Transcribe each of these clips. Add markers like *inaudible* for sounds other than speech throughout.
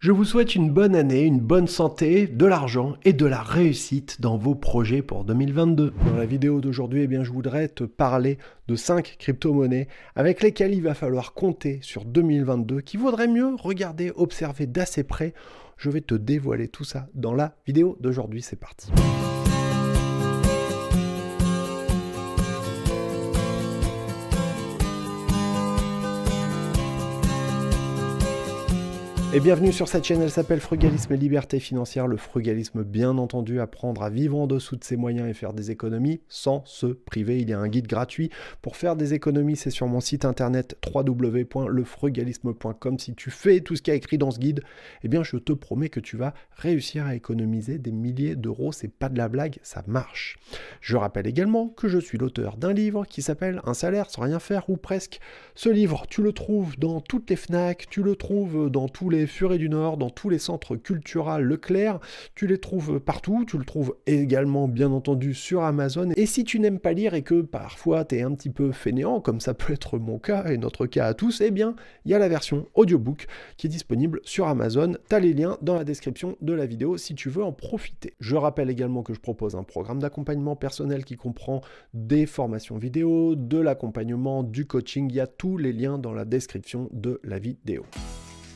Je vous souhaite une bonne année, une bonne santé, de l'argent et de la réussite dans vos projets pour 2022. Dans la vidéo d'aujourd'hui, eh bien, je voudrais te parler de 5 crypto-monnaies avec lesquelles il va falloir compter sur 2022, qui vaudrait mieux regarder, observer d'assez près. Je vais te dévoiler tout ça dans la vidéo d'aujourd'hui. C'est parti. Et bienvenue sur cette chaîne, elle s'appelle Frugalisme et Liberté Financière. Le frugalisme, bien entendu, apprendre à vivre en dessous de ses moyens et faire des économies sans se priver. Il y a un guide gratuit pour faire des économies, c'est sur mon site internet www.lefrugalisme.com. Si tu fais tout ce qui a écrit dans ce guide, eh bien je te promets que tu vas réussir à économiser des milliers d'euros. C'est pas de la blague, ça marche. Je rappelle également que je suis l'auteur d'un livre qui s'appelle Un salaire sans rien faire ou presque. Ce livre, tu le trouves dans toutes les FNAC, tu le trouves dans tous les les du Nord, dans tous les centres culturels Leclerc. Tu les trouves partout, tu le trouves également bien entendu sur Amazon. Et si tu n'aimes pas lire et que parfois tu es un petit peu fainéant, comme ça peut être mon cas et notre cas à tous, eh bien il y a la version audiobook qui est disponible sur Amazon. Tu as les liens dans la description de la vidéo si tu veux en profiter. Je rappelle également que je propose un programme d'accompagnement personnel qui comprend des formations vidéo, de l'accompagnement, du coaching. Il y a tous les liens dans la description de la vidéo.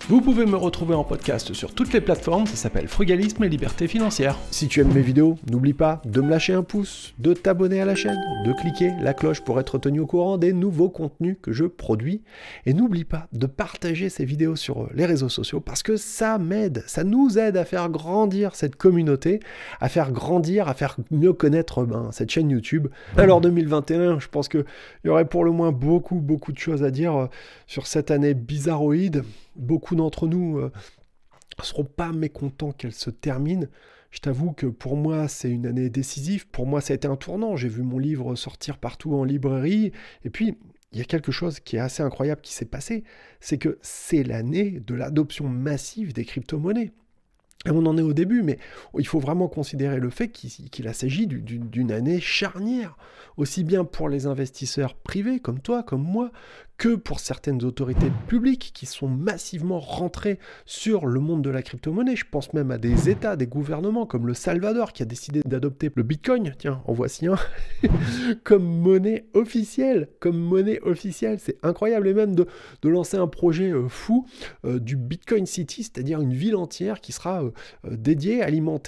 Vous pouvez me retrouver en podcast sur toutes les plateformes, ça s'appelle Frugalisme et Liberté Financière. Si tu aimes mes vidéos, n'oublie pas de me lâcher un pouce, de t'abonner à la chaîne, de cliquer la cloche pour être tenu au courant des nouveaux contenus que je produis. Et n'oublie pas de partager ces vidéos sur euh, les réseaux sociaux parce que ça m'aide, ça nous aide à faire grandir cette communauté, à faire grandir, à faire mieux connaître ben, cette chaîne YouTube. Alors 2021, je pense qu'il y aurait pour le moins beaucoup, beaucoup de choses à dire euh, sur cette année bizarroïde beaucoup d'entre nous ne euh, seront pas mécontents qu'elle se termine. Je t'avoue que pour moi, c'est une année décisive. Pour moi, ça a été un tournant. J'ai vu mon livre sortir partout en librairie. Et puis, il y a quelque chose qui est assez incroyable qui s'est passé. C'est que c'est l'année de l'adoption massive des crypto-monnaies. on en est au début, mais il faut vraiment considérer le fait qu'il s'agit d'une année charnière, aussi bien pour les investisseurs privés comme toi, comme moi, que pour certaines autorités publiques qui sont massivement rentrées sur le monde de la crypto-monnaie. Je pense même à des États, des gouvernements comme le Salvador qui a décidé d'adopter le Bitcoin, tiens, en voici un, *laughs* comme monnaie officielle, comme monnaie officielle, c'est incroyable, et même de, lancer un projet euh, fou euh, du Bitcoin City, c'est-à-dire une ville entière qui sera euh, dédiée, alimentée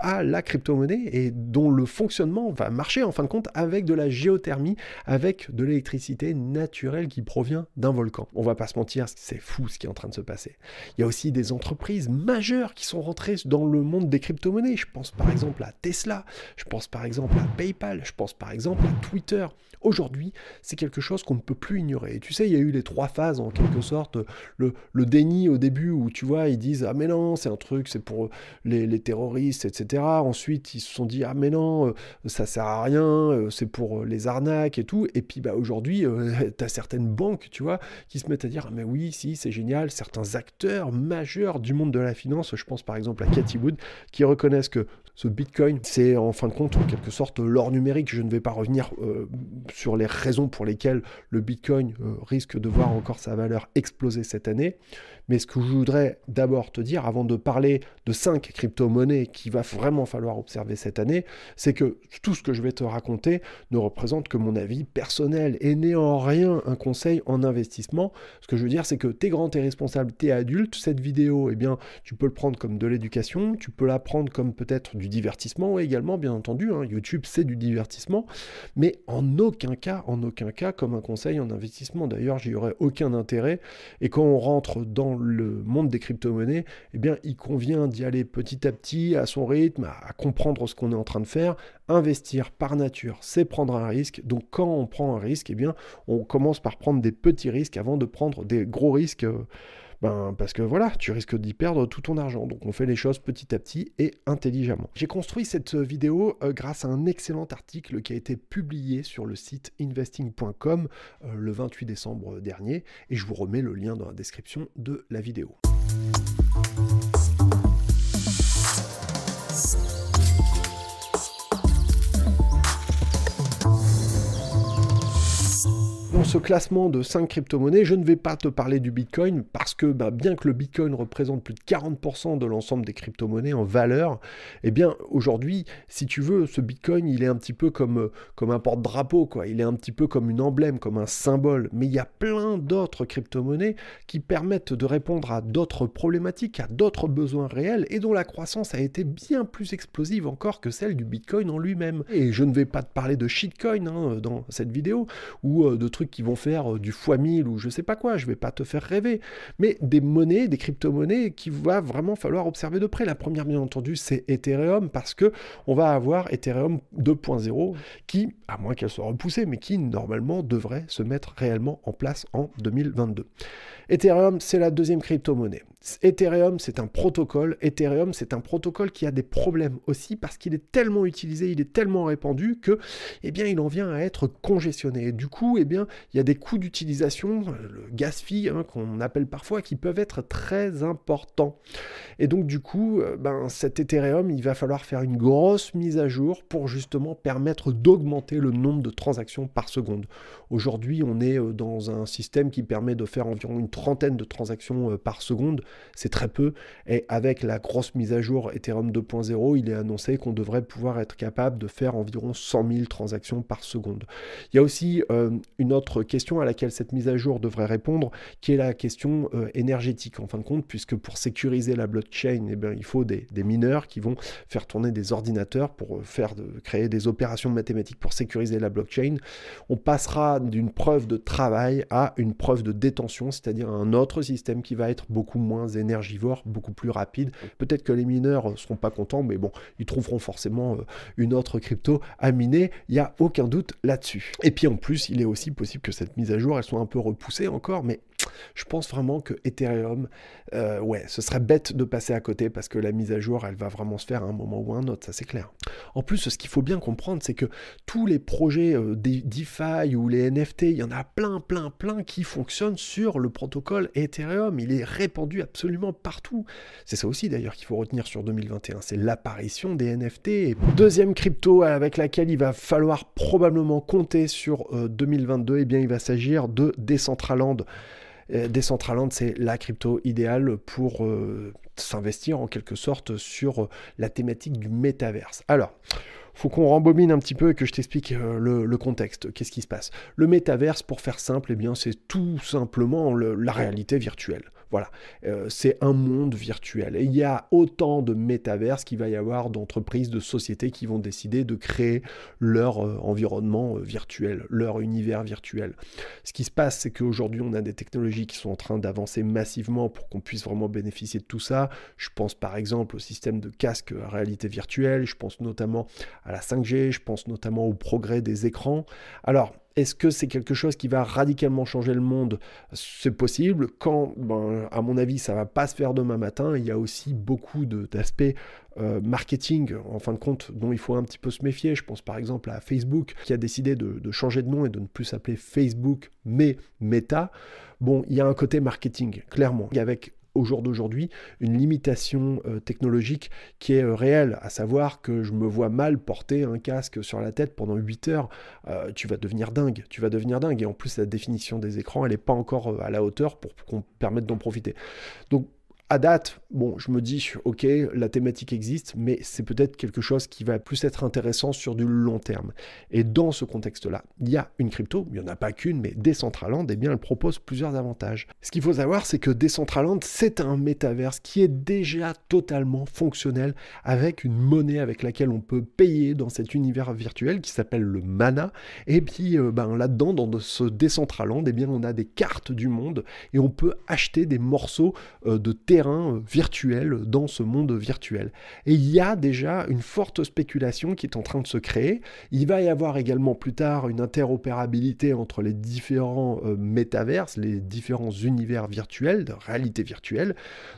à la crypto-monnaie et dont le fonctionnement va marcher en fin de compte avec de la géothermie, avec de l'électricité naturelle qui provient d'un volcan. On va pas se mentir, c'est fou ce qui est en train de se passer. Il y a aussi des entreprises majeures qui sont rentrées dans le monde des crypto-monnaies. Je pense par exemple à Tesla, je pense par exemple à PayPal, je pense par exemple à Twitter. Aujourd'hui, c'est quelque chose qu'on ne peut plus ignorer. Et tu sais, il y a eu les trois phases, en quelque sorte, le, déni au début, où tu vois, ils disent, ah mais non, c'est un truc, c'est pour les, terroristes, etc. Ensuite, ils se sont dit, ah mais non, euh, ça sert à rien, euh, c'est pour euh, les arnaques et tout. Et puis, bah, aujourd'hui, *laughs* tu as certaines banques, tu vois, qui se mettent à dire, ah mais oui, si, c'est génial, certains acteurs majeurs du monde de la finance, je pense par exemple à Cathy Wood, qui reconnaissent que ce Bitcoin, c'est en fin de compte en quelque sorte l'or numérique. Je ne vais pas revenir euh, sur les raisons pour lesquelles le Bitcoin euh, risque de voir encore sa valeur exploser cette année. Mais ce que je voudrais d'abord te dire, avant de parler de cinq crypto-monnaies qu'il va vraiment falloir observer cette année, c'est que tout ce que je vais te raconter ne représente que mon avis personnel et n'est en rien un conseil en investissement. Ce que je veux dire, c'est que tu es grand, es responsable, tu es adulte. Cette vidéo, eh bien, tu peux le prendre comme de l'éducation, tu peux la prendre comme peut-être divertissement également, bien entendu. Hein, YouTube, c'est du divertissement, mais en aucun cas, en aucun cas, comme un conseil en investissement. D'ailleurs, j'y aurais aucun intérêt. Et quand on rentre dans le monde des crypto-monnaies, et eh bien, il convient d'y aller petit à petit, à son rythme, à comprendre ce qu'on est en train de faire. Investir par nature, c'est prendre un risque. Donc, quand on prend un risque, et eh bien, on commence par prendre des petits risques avant de prendre des gros risques. Euh, ben, parce que voilà, tu risques d'y perdre tout ton argent. Donc on fait les choses petit à petit et intelligemment. J'ai construit cette euh, vidéo euh, grâce à un excellent article qui a été publié sur le site investing.com euh, le 28 décembre dernier et je vous remets le lien dans la description de la vidéo. classement de cinq crypto-monnaies, je ne vais pas te parler du Bitcoin parce que bah, bien que le Bitcoin représente plus de 40% de l'ensemble des crypto-monnaies en valeur, et eh bien aujourd'hui, si tu veux, ce Bitcoin, il est un petit peu comme, euh, comme un porte-drapeau, quoi. Il est un petit peu comme une emblème, comme un symbole. Mais il y a plein d'autres crypto-monnaies qui permettent de répondre à d'autres problématiques, à d'autres besoins réels et dont la croissance a été bien plus explosive encore que celle du Bitcoin en lui-même. Et je ne vais pas te parler de shitcoin hein, dans cette vidéo ou euh, de trucs qui vont faire euh, du x1000 ou je sais pas quoi, je vais pas te faire rêver, mais des monnaies, des crypto-monnaies qui va vraiment falloir observer de près. La première, bien entendu, c'est Ethereum parce que on va avoir Ethereum 2.0 qui, à moins qu'elle soit repoussée, mais qui normalement devrait se mettre réellement en place en 2022. Ethereum, c'est la deuxième crypto-monnaie. Ethereum, c'est un protocole. Ethereum, c'est un protocole qui a des problèmes aussi parce qu'il est tellement utilisé, il est tellement répandu que, eh bien, il en vient à être congestionné. du coup, eh bien, il y a des coûts d'utilisation, euh, le gas fee hein, qu'on appelle parfois, qui peuvent être très importants. Et donc, du coup, euh, ben, cet Ethereum, il va falloir faire une grosse mise à jour pour justement permettre d'augmenter le nombre de transactions par seconde. Aujourd'hui, on est euh, dans un système qui permet de faire environ une trentaine de transactions euh, par seconde, c'est très peu. Et avec la grosse mise à jour Ethereum 2.0, il est annoncé qu'on devrait pouvoir être capable de faire environ 100 000 transactions par seconde. Il y a aussi euh, une autre question à laquelle cette mise à jour devrait répondre, qui est la question euh, énergétique en fin de compte, puisque pour sécuriser la blockchain, eh bien, il faut des, des, mineurs qui vont faire tourner des ordinateurs pour faire de, créer des opérations mathématiques pour sécuriser la blockchain. On passera d'une preuve de travail à une preuve de détention, c'est-à-dire un autre système qui va être beaucoup moins énergivore, beaucoup plus rapide. Peut-être que les mineurs ne seront pas contents, mais bon, ils trouveront forcément euh, une autre crypto à miner, il n'y a aucun doute là-dessus. Et puis en plus, il est aussi possible que cette mise à jour, elle soit un peu repoussée encore, mais je pense vraiment que Ethereum, euh, ouais, ce serait bête de passer à côté parce que la mise à jour, elle va vraiment se faire à un moment ou à un autre, ça c'est clair. En plus, ce qu'il faut bien comprendre, c'est que tous les projets euh, DeFi ou les NFT, il y en a plein, plein, plein qui fonctionnent sur le protocole protocole Ethereum. Il est répandu absolument partout. C'est ça aussi d'ailleurs qu'il faut retenir sur 2021, c'est l'apparition des NFT. deuxième crypto avec laquelle il va falloir probablement compter sur 2022, euh, et eh bien il va s'agir de Decentraland. Decentraland, c'est la crypto idéale pour euh, s'investir en quelque sorte sur euh, la thématique du métaverse. Alors, faut qu'on rembobine un petit peu et que je t'explique euh, le, contexte, qu'est-ce qui se passe. Le métaverse, pour faire simple, et eh bien, c'est tout simplement la réalité virtuelle. Voilà, euh, c'est un monde virtuel. Et il y a autant de métaverses qu'il va y avoir d'entreprises, de sociétés qui vont décider de créer leur euh, environnement euh, virtuel, leur univers virtuel. Ce qui se passe, c'est qu'aujourd'hui, on a des technologies qui sont en train d'avancer massivement pour qu'on puisse vraiment bénéficier de tout ça. Je pense par exemple au système de casque réalité virtuelle, je pense notamment à la 5G, je pense notamment au progrès des écrans. Alors, est-ce que c'est quelque chose qui va radicalement changer le monde C'est possible. Quand, ben, à mon avis, ça va pas se faire demain matin. Il y a aussi beaucoup d'aspects euh, marketing, en fin de compte, dont il faut un petit peu se méfier. Je pense par exemple à Facebook, qui a décidé de, de changer de nom et de ne plus s'appeler Facebook, mais Meta. Bon, il y a un côté marketing, clairement, avec au jour d'aujourd'hui une limitation euh, technologique qui est euh, réelle, à savoir que je me vois mal porter un casque sur la tête pendant 8 heures, euh, tu vas devenir dingue, tu vas devenir dingue. Et en plus, la définition des écrans, elle n'est pas encore à la hauteur pour qu'on permette d'en profiter. Donc date, bon, je me dis, ok, la thématique existe, mais c'est peut-être quelque chose qui va plus être intéressant sur du long terme. Et dans ce contexte-là, il y a une crypto, il n'y en a pas qu'une, mais Decentraland, et eh bien, elle propose plusieurs avantages. Ce qu'il faut savoir, c'est que Decentraland, c'est un métaverse qui est déjà totalement fonctionnel avec une monnaie avec laquelle on peut payer dans cet univers virtuel qui s'appelle le Mana. Et puis, euh, ben, là-dedans, dans ce Decentraland, et eh bien, on a des cartes du monde et on peut acheter des morceaux euh, de terre virtuel, dans ce monde virtuel. Et il y a déjà une forte spéculation qui est en train de se créer. Il va y avoir également plus tard une interopérabilité entre les différents métavers euh, métaverses, les différents univers virtuels, de réalité virtuelle.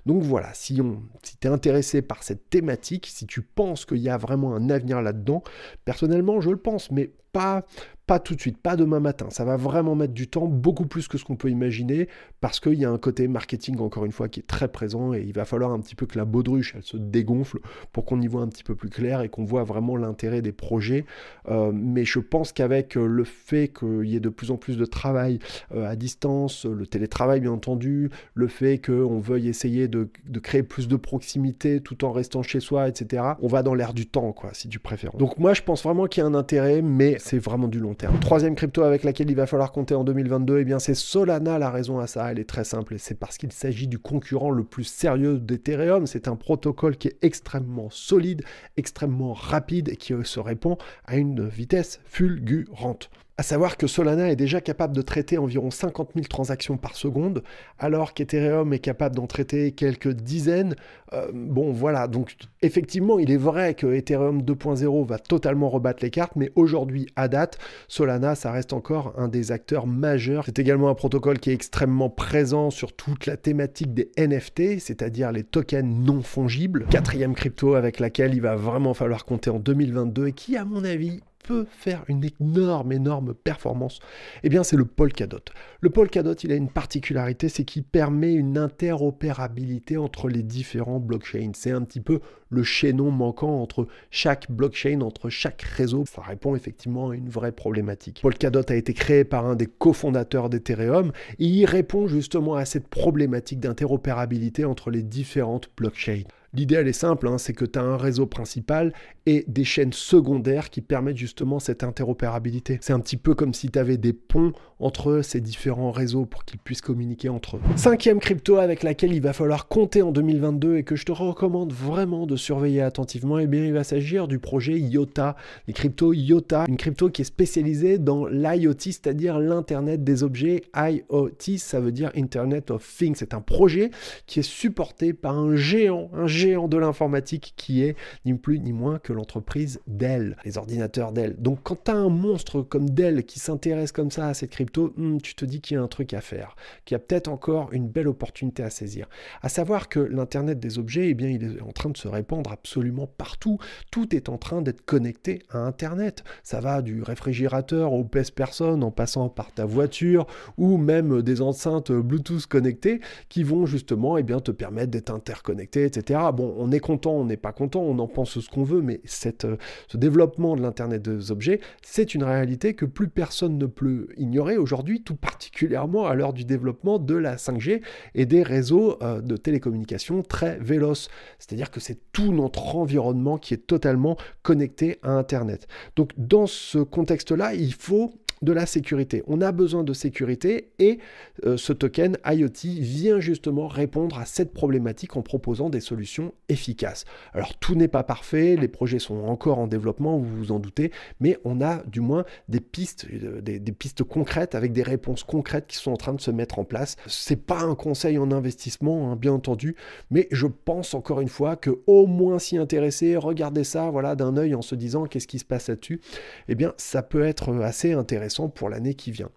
Donc voilà, si, on, si tu es intéressé par cette thématique, si tu penses qu'il y a vraiment un avenir là-dedans, personnellement je le pense, mais pas, pas tout de suite, pas demain matin. Ça va vraiment mettre du temps, beaucoup plus que ce qu'on peut imaginer, parce qu'il y a un côté marketing, encore une fois, qui est très présent, et il va falloir un petit peu que la baudruche, elle se dégonfle pour qu'on y voit un petit peu plus clair et qu'on voit vraiment l'intérêt des projets. Euh, mais je pense qu'avec euh, le fait qu'il y ait de plus en plus de travail euh, à distance, le télétravail, bien entendu, le fait qu'on veuille essayer de, de, créer plus de proximité tout en restant chez soi, etc., on va dans l'air du temps, quoi, si tu préfères. Donc moi, je pense vraiment qu'il y a un intérêt, mais c'est vraiment du long terme. Troisième crypto avec laquelle il va falloir compter en 2022, et eh bien c'est Solana. La raison à ça, elle est très simple, c'est parce qu'il s'agit du concurrent le plus sérieux d'Ethereum. C'est un protocole qui est extrêmement solide, extrêmement rapide et qui se répond à une vitesse fulgurante. À savoir que Solana est déjà capable de traiter environ 50 000 transactions par seconde, alors qu'Ethereum est capable d'en traiter quelques dizaines. Euh, bon, voilà, donc effectivement, il est vrai que Ethereum 2.0 va totalement rebattre les cartes, mais aujourd'hui, à date, Solana, ça reste encore un des acteurs majeurs. C'est également un protocole qui est extrêmement présent sur toute la thématique des NFT, c'est-à-dire les tokens non fongibles. Quatrième crypto avec laquelle il va vraiment falloir compter en 2022 et qui, à mon avis, peut faire une énorme, énorme performance, et eh bien c'est le Polkadot. Le Polkadot, il a une particularité, c'est qu'il permet une interopérabilité entre les différents blockchains. C'est un petit peu le chaînon manquant entre chaque blockchain, entre chaque réseau. Ça répond effectivement à une vraie problématique. Polkadot a été créé par un des cofondateurs d'Ethereum et il répond justement à cette problématique d'interopérabilité entre les différentes blockchains. L'idée, est simple, hein, c'est que tu as un réseau principal et des chaînes secondaires qui permettent justement cette interopérabilité. C'est un petit peu comme si tu avais des ponts entre ces différents réseaux pour qu'ils puissent communiquer entre eux. Cinquième crypto avec laquelle il va falloir compter en 2022 et que je te recommande vraiment de surveiller attentivement, et eh bien il va s'agir du projet IOTA, les cryptos IOTA, une crypto qui est spécialisée dans l'IoT, c'est-à-dire l'Internet des objets. IoT, ça veut dire Internet of Things. C'est un projet qui est supporté par un géant, un géant géant de l'informatique qui est ni plus ni moins que l'entreprise Dell, les ordinateurs Dell. Donc quand tu as un monstre comme Dell qui s'intéresse comme ça à cette crypto, hmm, tu te dis qu'il y a un truc à faire, qu'il y a peut-être encore une belle opportunité à saisir. À savoir que l'Internet des objets, eh bien, il est en train de se répandre absolument partout. Tout est en train d'être connecté à Internet. Ça va du réfrigérateur au pèse-personne en passant par ta voiture ou même des enceintes Bluetooth connectées qui vont justement eh bien, te permettre d'être interconnecté, etc. Bon, on est content, on n'est pas content, on en pense ce qu'on veut, mais cette, euh, ce développement de l'Internet des objets, c'est une réalité que plus personne ne peut ignorer aujourd'hui, tout particulièrement à l'heure du développement de la 5G et des réseaux euh, de télécommunications très véloces. C'est-à-dire que c'est tout notre environnement qui est totalement connecté à Internet. Donc dans ce contexte-là, il faut de la sécurité. On a besoin de sécurité et euh, ce token IoT vient justement répondre à cette problématique en proposant des solutions efficaces. Alors tout n'est pas parfait, les projets sont encore en développement, vous vous en doutez, mais on a du moins des pistes, euh, des, pistes concrètes avec des réponses concrètes qui sont en train de se mettre en place. C'est pas un conseil en investissement, hein, bien entendu, mais je pense encore une fois que au moins s'y intéresser, regarder ça, voilà, d'un œil en se disant qu'est-ce qui se passe là-dessus, eh bien ça peut être assez intéressant pour l'année qui vient.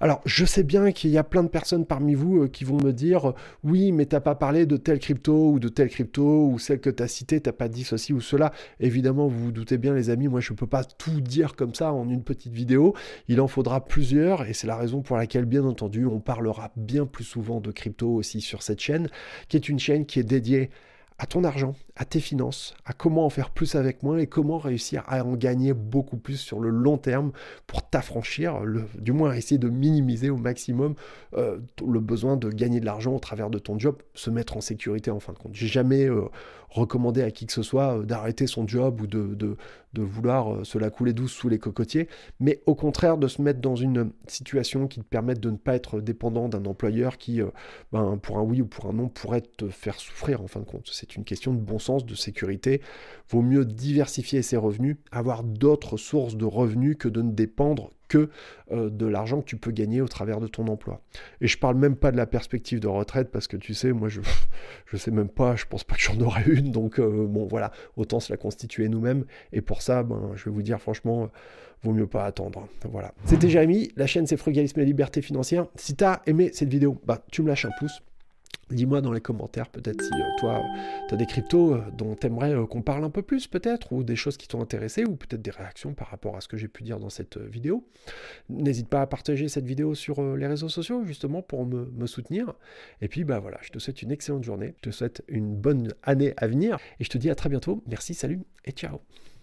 Alors, je sais bien qu'il y a plein de personnes parmi vous euh, qui vont me dire oui, mais t'as pas parlé de telle crypto ou de telle crypto ou celle que tu as citée, t'as pas dit ceci ou cela. Évidemment, vous vous doutez bien, les amis, moi je peux pas tout dire comme ça en une petite vidéo. Il en faudra plusieurs et c'est la raison pour laquelle, bien entendu, on parlera bien plus souvent de crypto aussi sur cette chaîne, qui est une chaîne qui est dédiée à ton argent, à tes finances, à comment en faire plus avec moins et comment réussir à en gagner beaucoup plus sur le long terme pour t'affranchir, du moins essayer de minimiser au maximum euh, le besoin de gagner de l'argent au travers de ton job, se mettre en sécurité en fin de compte. J'ai jamais euh, recommander à qui que ce soit euh, d'arrêter son job ou de, de, vouloir euh, se la couler douce sous les cocotiers, mais au contraire de se mettre dans une situation qui te permette de ne pas être dépendant d'un employeur qui, euh, ben, pour un oui ou pour un non, pourrait te faire souffrir en fin de compte. C'est une question de bon sens, de sécurité. Vaut mieux diversifier ses revenus, avoir d'autres sources de revenus que de ne dépendre que euh, de l'argent que tu peux gagner au travers de ton emploi. Et je parle même pas de la perspective de retraite parce que tu sais, moi je *laughs* je sais même pas, je pense pas que j'en aurai une, donc euh, bon voilà, autant se la constituer nous-mêmes. Et pour ça, ben, je vais vous dire franchement, euh, vaut mieux pas attendre. Voilà. C'était Jérémy, la chaîne c'est Frugalisme et Liberté Financière. Si tu as aimé cette vidéo, bah tu me lâches un pouce Dis-moi dans les commentaires peut-être si euh, toi, euh, tu as des cryptos euh, dont tu aimerais qu'on parle un peu plus peut-être, ou des choses qui t'ont intéressé, ou peut-être des réactions par rapport à ce que j'ai pu dire dans cette vidéo. N'hésite pas à partager cette vidéo sur les réseaux sociaux justement pour me, soutenir. Et puis bah voilà, je te souhaite une excellente journée, je te souhaite une bonne année à venir, et je te dis à très bientôt. Merci, salut et ciao